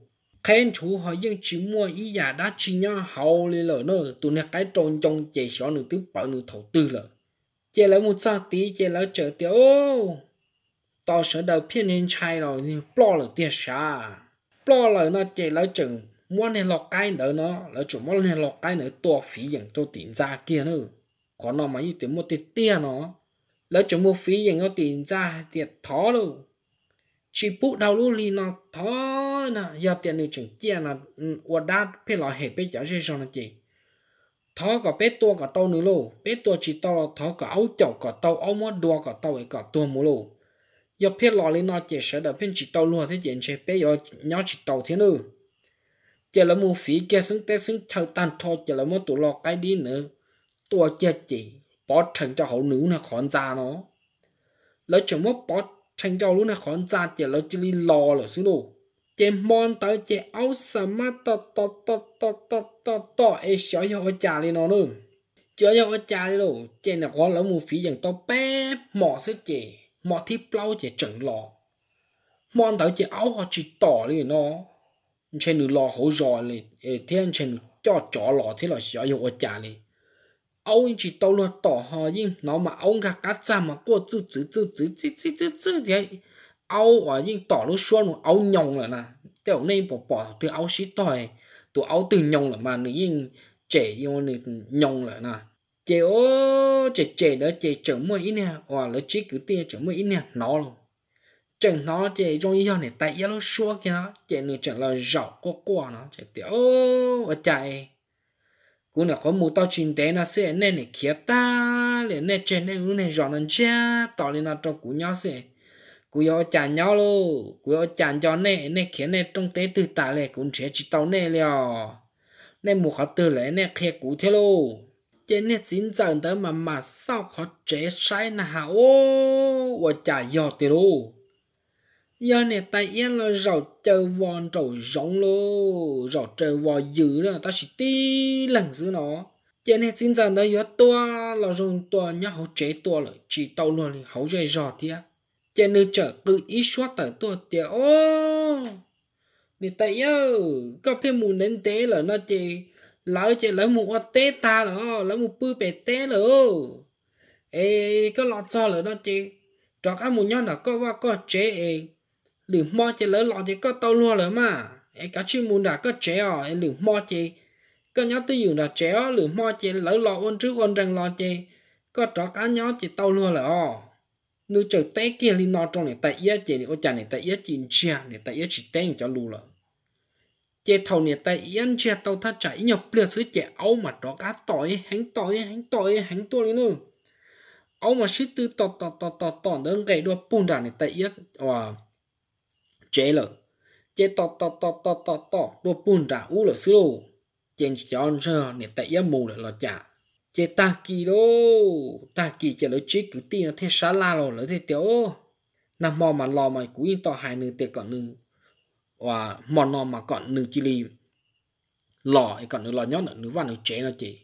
khen chú họ nhưng chỉ mua ý giả đã chỉ nhau hầu lên lỡ nữa tu này cái tròn trong chạy xó nữa tiếp bảo nữa thầu tư lỡ chỉ lỡ một cho tí chỉ lỡ chờ tiêu tao sợ đầu phiên nên chai rồi bỏ là tiền xa bỏ là nó chạy lỡ chừng muốn nên lọt cái nữa nó lỡ chừng muốn nên lọt cái nữa to phí dành cho tiền ra kia nữa còn nó mà như mua tiền tiền nó lỡ chừng mua phí dành cho tiền ra tiền thó luôn chỉ phụ đầu luôn thì nó thó nè do tiền nữa chừng kia là ở đa phiên lọ hệ bên chả chơi sao nó chị thó cả bé tua cả tao nữa luôn bé tua chỉ tao là cả áo chậu cả tao áo mót đua cả tao ấy cả tua mua luôn giờ phía lò lên nó chỉ sợ đợi phiên chỉ tàu luôn thế diện chế bé giờ nhớ chỉ tàu thế nữa chỉ là mua phí kia xứng té xứng thâu tan thọ chỉ là mua tụ lò cái đi nữa tua kia chỉ bỏ thành cho hậu nữ là khón già nó lấy chỉ mua bỏ thành cho luôn là khón già, chỉ là chỉ đi lò là xứ đồ chỉ mon tới chỉ áo sầm mà to to to to to to to ấy sợ giờ ở nhà lên nó nữa chỉ giờ ở nhà lên rồi chỉ là có lấy mua phí dạng to bé mỏ sức chỉ một thi bao chỉ chừng lò mòn đầu chỉ áo họ chỉ tỏ đi nó trên nửa lò hổ giò liền thiên trên cho chó lò thế là sử dụng ở nhà áo anh chỉ tao luôn tỏ họ nhưng nó mà áo gạt cá cha mà qua chữ chữ chữ chữ chữ chữ chữ chữ thì ông ở nhưng tỏ lúc xuân nó ông nhồng là nè tiểu nên bỏ bỏ từ ông xí tỏi tụi ông từ nhồng là mà nữ nhưng trẻ yêu nhồng là nè chế ô chế chế đó chế chở mua ít nè hoặc là chế cứ tiền chở mua ít nè nó luôn chừng nó chế trong ý này tại ý nó xua kia nó chế nó chở là rọ có qua nó chế ô ở chạy cũng là có một tao chuyện tế nó sẽ nên để kia ta để nên chế nên cũng này rọ nên cha tỏ lên nó trong cú nhau sẽ cú yo chả nhau luôn cú yo chả cho nè nè kia nè trong tế từ tại này cũng chế chỉ tao nè liò nên một khó từ lại nè kia cú thế luôn 今年真正的妈妈烧烤这晒那哈哦，我家要的喽。要你带烟了，绕着往走容喽，绕着往游了，但是低冷死 nó. 今年真正的要多，老容多，然后这多了，只到了你好热热的。今年这个一说的多的哦，你带烟，搞片木能得了那的。lỡ chị lỡ mù tê ta lỡ lỡ mù bư bể tê lỡ ê có lọ cho lỡ đó chị trọ cá mù nhon là có va có chế à? ê lử mò chị lỡ lọ chị có tàu luôn lỡ mà ê cá chim mù đã có chế ờ ê lử mò chị có nhó tư dùng là chế lử mò chị lỡ lọ ôn trước ôn rằng lọ chị có trọ cá nhó chị tàu luôn lỡ nu chờ té kia li nó trong này tại yết chị ô chả này tại yết chị chia này tại yết chị té cho lù lỡ chế thầu nè tay yên chế tàu thắt chạy nhập liệt sứ chế ấu mà đó cá tỏi hắn tỏi hắn tỏi hắn tỏi đi nữa ấu mà sĩ tư tọt tọt tọt tọt tọt đơn gậy đua bùn đàn nè tay yên ờ, và chế lợ chế tọt tọt tọt tọt tọt tọt đua bùn đà u lợ sứ lô chế chọn sơ nè tay yên mù lợ lọ chả chế ta kỳ đô ta kỳ chế lỡ chế cứ tin là thế sá la lò lỡ thế tiểu nằm mò mà lò mày cú yên tỏ hài nữ tiệt còn nữ và mòn nó mà còn nương chi li lò còn nửa lò nhót nữa nửa vào nửa chế nó chị,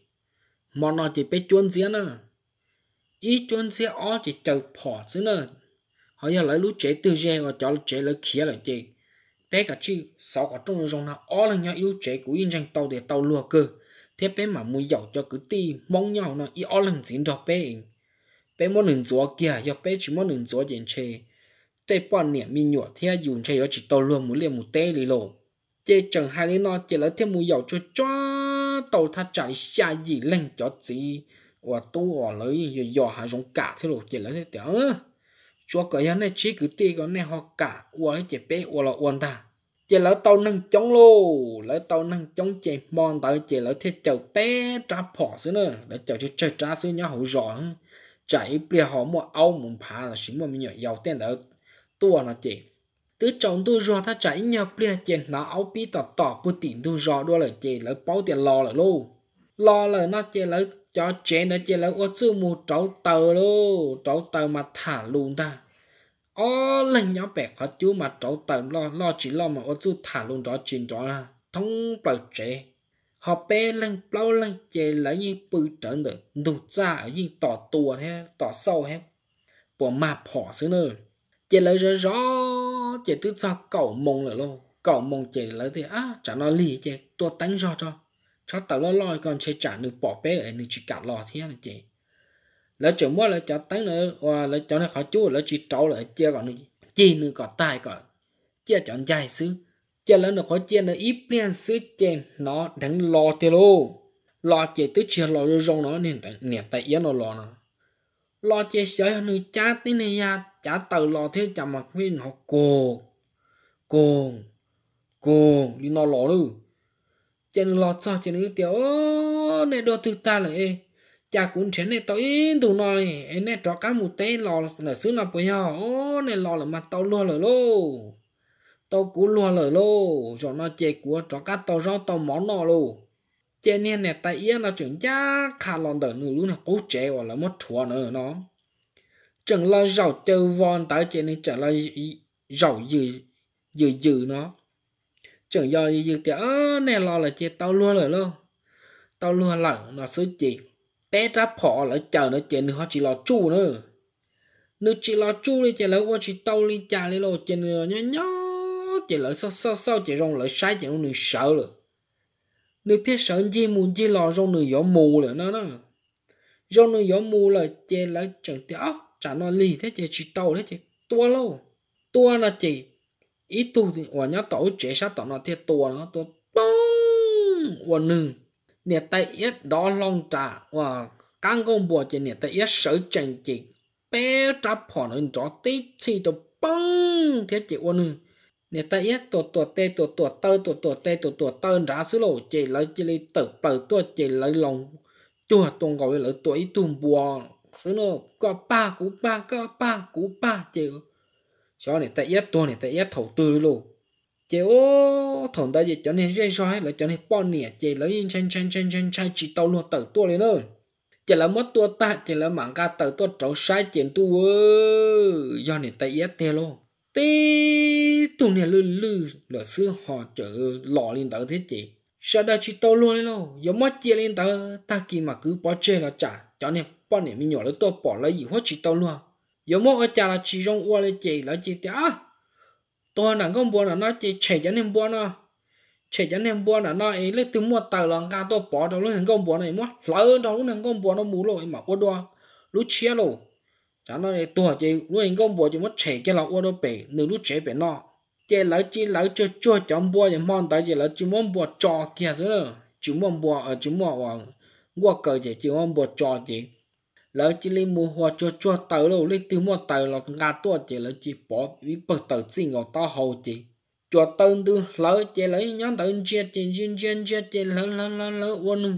mòn nó chị bé chuôn dĩa nữa ý chuôn dĩa ó chị chờ bỏ xứ nữa họ giờ lấy lũ chế từ dê và cho chế lấy khía lại chị, bé cả chi sáu cả trung rong nó ó là nhau lũ chế của yên rằng tàu để tàu lùa cơ thế bé mà mua dầu cho cứ ti mong nhau nó ý ó lên dính cho bé bé muốn nửa chúa kia giờ bé chỉ muốn nửa chúa diện chơi tê bọn niệm mi nhọ thế dùng chơi ở chỉ tàu luôn muốn liền một tê lì lộ chê chẳng hai lý nó chê lỡ thêm mùi dầu cho cho tàu tha chạy xa gì lên cho gì và tu ở lấy giờ giờ hạ giống cả thế lộ chê là thế tiểu cho cái này chỉ cứ tê cái này họ cả và lấy chê bé và là uẩn ta chê là tàu nâng chống lô lỡ tàu nâng chống chế, mòn tàu chê là thế chầu bé trả phỏ xứ nữa để chầu chê chơi trá xứ nhau hậu rõ chạy bia họ mua âu mùng phá là xính mà mình nhỏ giàu tiền đó ตัวนะเจตื้อจองดูรอถ้าใจเงียบเปลี่ยนเจนนะเอาปีต่อต่อปุติดูรอด้วยเลยเจแล้วเป้าเตียนรอเลยลูกรอเลยนะเจแล้วจอเจนะเจแล้วอ้ชื่อมูเจ้าเตอลูกเจ้าเตอมาถ่าลุงตาอ๋อเล่นย้อแปลกเขาจู้มาเจ้าเตอรอรอจีรอมาอ้ชื่อถ่าลุงจอจีนจอนะท้องเปล่าเจ họ bé lăng bao lăng chè là như bự trở nữa đủ ra ở như tỏ tua thế tỏ sâu thế bỏ mà phỏ xứ nữa chị lấy rồi rõ chị tự do cậu mông là lo cậu mông chị lấy thì á trả nó lì chị tôi tánh rõ cho cho tao lo lo còn chị chả được bỏ bé ở nên chỉ cả lo thế này chị lấy chỗ mua lấy cho tánh nữa và lấy cho nó khó chú lấy chỉ trâu lại chia còn nữa chi nữa có tai còn chia chọn dài xứ chia lấy nó khó chia nó ít liền xứ chèn nó đánh lo thì luôn lo chế tới chia lo rồi rong nó nên tại nè tại yến nó lo nó lo chế sợ nó chát tí này ya à chả từ lò thế chả mà nguyên họ cồn cồn cồn đi nó lò luôn trên lò sao trên cái tiểu này đồ từ ta lại cha cũng trên này tôi in tụ nó này này trọ cá một tê lò là xứ nào bây giờ ô này lò là mặt tao luôn rồi lô tao cũng luôn rồi lô cho nó chè của trọ cá tao rau tao món nó lô trên này này tại yên là chuyện cha khá lòn đỡ nữa luôn là cố chè hoặc là mất thua nữa nó chẳng lo rau tiêu von tại trên này chẳng lo rau dừ dừ dừ nó chẳng do dừ dừ thì ơ nè lo là chị tao luôn rồi luôn tao luôn là nó sứ chị bé ra phỏ là chờ nó trên họ chỉ lo chu nữa nếu chỉ lo chu đi chị lỡ qua chị tao đi chà đi lo trên nhớ nhớ chị lỡ sao sao sao chị rong lỡ sai chị không sợ rồi nếu biết sợ gì muốn gì lo rong nửa gió mù rồi nó nó rong nửa gió mù là chị lỡ chẳng tiếc chả nó lì thế chị chỉ tàu thế chị tua lâu tua là chị ít tu thì ở nhớ tổ chế sát tổ nó thiệt tua nó tua bông ở nương nè tay ít đó long trả và căng công bùa chị nè tay ít sợ chân chị bé trap phỏ nó cho tí chi đồ bông thế chị ở nương nè tay ít tua tua tê tua tua tơ tua tua tê tua tua tơ ra xứ lộ chị lấy chị lấy tự bờ tổ chị lấy lòng chùa tuồng gọi lấy tuổi ít tu bùa số funo có ba cú ba có ba cú ba chịu cho này tại yết tôi này tại yết thầu tư luôn chịu thằng ta gì cho nên dễ dõi là cho nên bọn nè chịu lấy in chen chen chen chen chen chỉ tàu luôn tự tua lên luôn, chỉ là mất tua ta chỉ là mảng ca tự tua trấu sai chuyện tu ơ do này tại yết thế luôn tí tu này lư lư là xưa họ chở lọ lên tử thế chị sao đây chỉ tàu luôn luôn giống mất chia lên tử ta kỳ mà cứ bỏ chơi là trả cho nên bọn này mình nhỏ là tôi bỏ lại gì hết chỉ tao luôn giờ mỗi ở nhà là chỉ rong uo lại chỉ là chỉ tiếc tôi là con buồn là nó chỉ chạy chân em buồn nó chạy chân em buồn là nó ấy lấy từ mua tàu lòng ga tôi bỏ đâu luôn hàng con buồn này mất lỡ đâu luôn hàng con buồn nó mù rồi mà uo đo lú chia luôn, chẳng nó này tôi chỉ lúc hàng con buồn chỉ mất chạy cái là uo đo bể nửa lú chạy bể nó chỉ lỡ chỉ lỡ cho cho chọn buồn thì mong tại chỉ lỡ chỉ muốn buồn trò kia rồi chỉ muốn buồn ở chỉ muốn buồn qua cờ chỉ chỉ muốn buồn cho chỉ lỡ chỉ lấy mua hoa cho cho tàu lâu lấy từ mua tàu là ngà tua chỉ lỡ chỉ bỏ bị bật tàu xin ngọc ta hầu chỉ cho tàu từ lỡ chỉ lấy nhóm tàu chết chỉ chỉ chỉ chỉ chỉ lỡ lỡ lỡ lỡ quên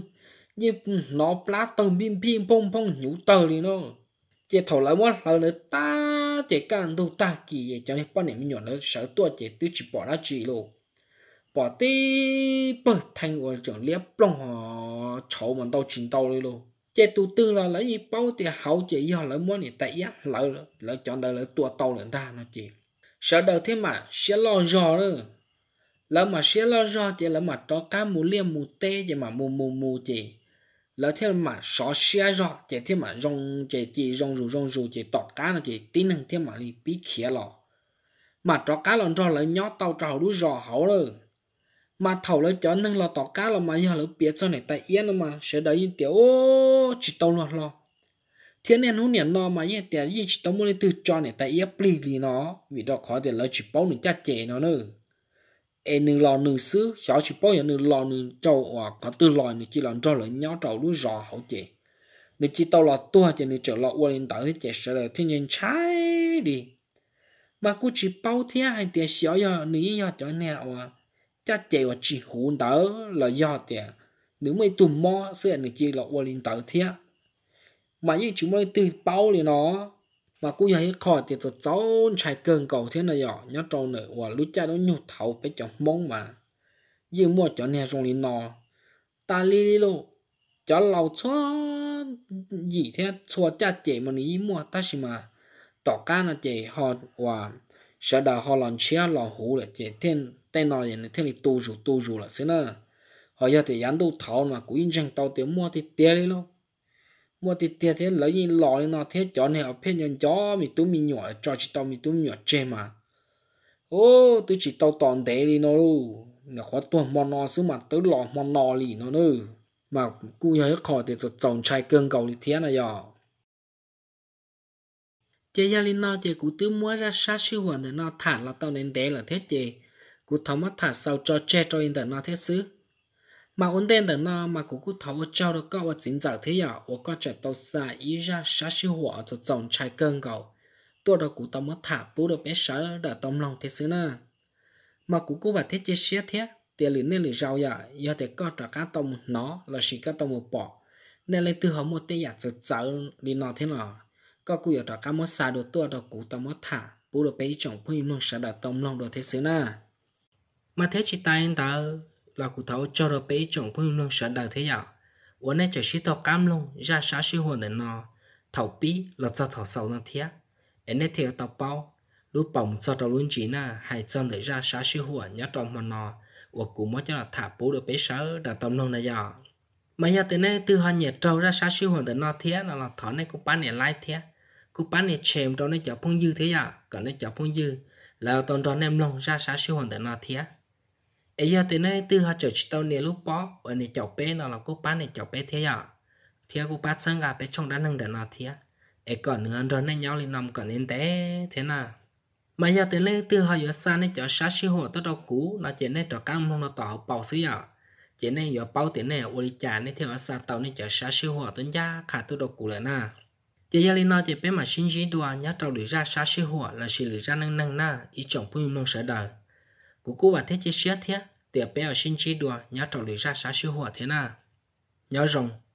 như nó plá tàu pin pin pong pong nhũ tàu đi nó chỉ thầu lỡ mua lỡ nữa ta chỉ càng đâu ta kỳ vậy cho nên bọn em nhỏ nó sợ tua chỉ tứ chỉ bỏ ra chỉ luôn bỏ tí bật thành của chẳng liếp long họ cháu mà tao chín tao đi luôn chế tụ tư là lấy gì bao thì hậu chỉ do lấy muốn thì tại á lợi lợi chọn đời lợi tua tàu lên ta nó chỉ sợ đời thế mà sẽ lo rò nữa lỡ mà sẽ lo rò thì lỡ mà cho cá mù liêm mù tê thì mà mù mù mù chỉ lỡ thế mà sợ sẽ rò chỉ thế mà rong chỉ chỉ rong rù rong rù chỉ tọt cá nó chỉ tí năng thế mà đi bí khía lò mà cho cá lon rò lỡ nhó tàu trầu đuôi rò hậu rồi mà thầu lấy cho nên là tỏ cá là mà giờ lỡ biết cho này tại yên mà sẽ đấy tiểu chỉ tàu lo lo thiên nhiên hôm nay nó mà yên tiền yên chỉ tàu muốn từ cho này tại yên pli li nó vì đó khó tiền lấy chỉ bao nửa cha chè nó nữa em nửa lo nửa xứ cho chỉ bao giờ nửa lo nửa trâu hoặc có từ lò nửa chỉ lò trâu lỡ nhau trâu lúa rò hậu chè nửa chỉ tàu là tua thì nửa trở lọ qua lên tới chè sẽ là thiên nhiên trái đi mà cứ chỉ bao thiên hay tiền xíu giờ nửa giờ cho nè à cha chị và chị hôn tớ là do tiền nếu mày tùm mò sẽ được chị là qua linh tớ thế mà như chúng mày từ bao thì nó mà cũng vậy khỏi tiệt tớ cháu chạy cơn cầu thế này nhỏ à? nhớ trâu nữa và lúc cha nó nhục thầu phải chọn mong mà nhưng mua chọn nhà trong linh nó ta li li luôn cho lâu cho gì thế cho cha chị mà ní mua ta xí mà tỏ ca là chị họ và sợ đào họ làm chia lò hủ là chị thêm tay nó này thêm thì tu rủ tu rủ là thế nữa họ giờ thì ăn đồ thảo mà cũng in rằng tao tiếng mua thì tiền đi luôn mua thì tiền thế lấy gì lò nó thế chó này ở phía nhân chó mình tú mình nhỏ cho chỉ tao mình tú nhỏ chơi mà ô tôi chỉ tao toàn thế đi nó luôn nó khó tuần mòn nó xứ mà tớ lò mòn nó lì nó nữa mà cụ nhớ khó để tớ chồng trai cương cầu đi thế này giờ chị gia linh nó chơi cũng tớ mua ra sát siêu hoàn để nó thả là tao nên thế là thế chơi cú thấu mất thả sau cho che cho in tận nó thế xứ mà ổn định tận nó mà cú cú thấu cho được có ở chính giả thế nhỏ ở có trẻ tàu xa ý ra xá siêu hỏa cho dòng trái cơn cầu tôi đó cú tao mất thả bố được bé sợ đã tâm lòng thế xứ nè mà cú cú bà thiết chế xét thế tiền lý nên lý rau ya do thể có trở cá tông nó là chỉ cá tông một bỏ nên lấy từ họ một tay giả sợ sợ đi nó thế nào có cú ở trả cá mất xa được tôi đó cú tao mất thả bố được bé chồng im mong sợ đã tâm lòng được thế xứ nè mà thế chỉ tay anh ta là cụ thấu cho rồi bé chồng phương luôn sợ đời thế nào uống nên chỉ chỉ tao cam luôn ra xã siêu hồn để nó thầu bí là cho thầu sầu nó thế em ấy thiệt tao bao lúc bỏng cho tao luôn chỉ na hai chân để ra xã siêu hồn nhát trong mà nó uống cũng mới cho là thả bố được bé sợ đã tâm luôn này giờ mà giờ từ nay từ hoàn nhiệt trâu ra xã siêu hồn để nó thế là là thọ này cũng bán để lai thế cũng bán để chèm trâu này chở phong dư thế giờ còn này chở phong dư là toàn tròn em luôn ra xã siêu hồn để nó thế ấy tới nơi từ họ chở tàu nè lúc bỏ ở nè chậu bé nào là cô bán nè chậu bé thế à thế cô bán sang gà bé trong đá nâng đàn nó thế ấy còn nữa rồi nên nhau lên nằm còn lên té thế nào mà giờ tới nơi từ họ giờ xa nè chở sát xí hồ tới đâu cũ là chỉ nè chở cam không nó tỏ bảo xí à chỉ nè giờ bảo tiền nè ô đi trả nè theo xa tàu nè chở sát xí hồ tới nhà khả tới đâu cũ lại na chỉ giờ lên nó chỉ bé mà xin gì đùa nhá tàu được ra sát xí hồ là chỉ được ra nâng nâng na ý trọng phương nâng sợ đời cú cú và thế chi xét thế tiệp bèo xin sinh chi đùa nhá trọng lý ra xá sư hùa thế nào nhớ rồng